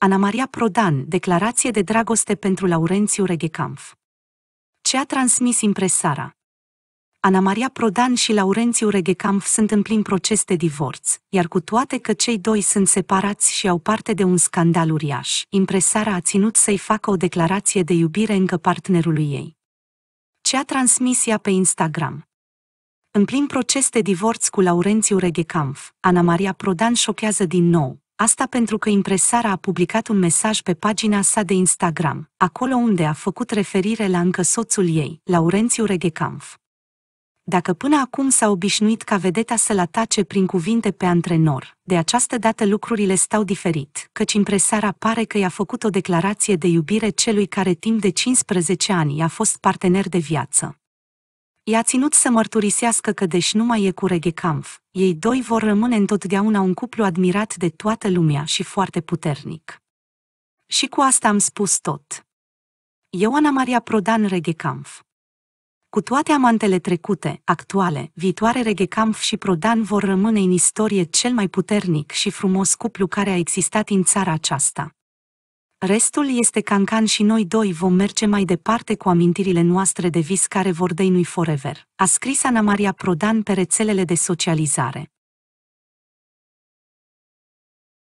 Ana Maria Prodan, declarație de dragoste pentru Laurențiu Reghecamp. Ce a transmis impresara? Ana Maria Prodan și Laurențiu Reghecamp sunt în plin proces de divorț, iar cu toate că cei doi sunt separați și au parte de un scandal uriaș, impresara a ținut să-i facă o declarație de iubire încă partenerului ei. Ce a transmis ea pe Instagram? În plin proces de divorț cu Laurențiu Reghecamp, Ana Maria Prodan șochează din nou, Asta pentru că impresara a publicat un mesaj pe pagina sa de Instagram, acolo unde a făcut referire la încă soțul ei, Laurențiu Reghecamf. Dacă până acum s-a obișnuit ca vedeta să-l atace prin cuvinte pe antrenor, de această dată lucrurile stau diferit, căci impresara pare că i-a făcut o declarație de iubire celui care timp de 15 ani a fost partener de viață i-a ținut să mărturisească că deși nu mai e cu Reghe Kampf, ei doi vor rămâne întotdeauna un cuplu admirat de toată lumea și foarte puternic. Și cu asta am spus tot. Ioana Maria Prodan Reghe Kampf cu toate amantele trecute, actuale, viitoare Reghecamf și Prodan vor rămâne în istorie cel mai puternic și frumos cuplu care a existat în țara aceasta. Restul este cancan și noi doi vom merge mai departe cu amintirile noastre de vis care vor dăinui forever, a scris Ana Maria Prodan pe rețelele de socializare.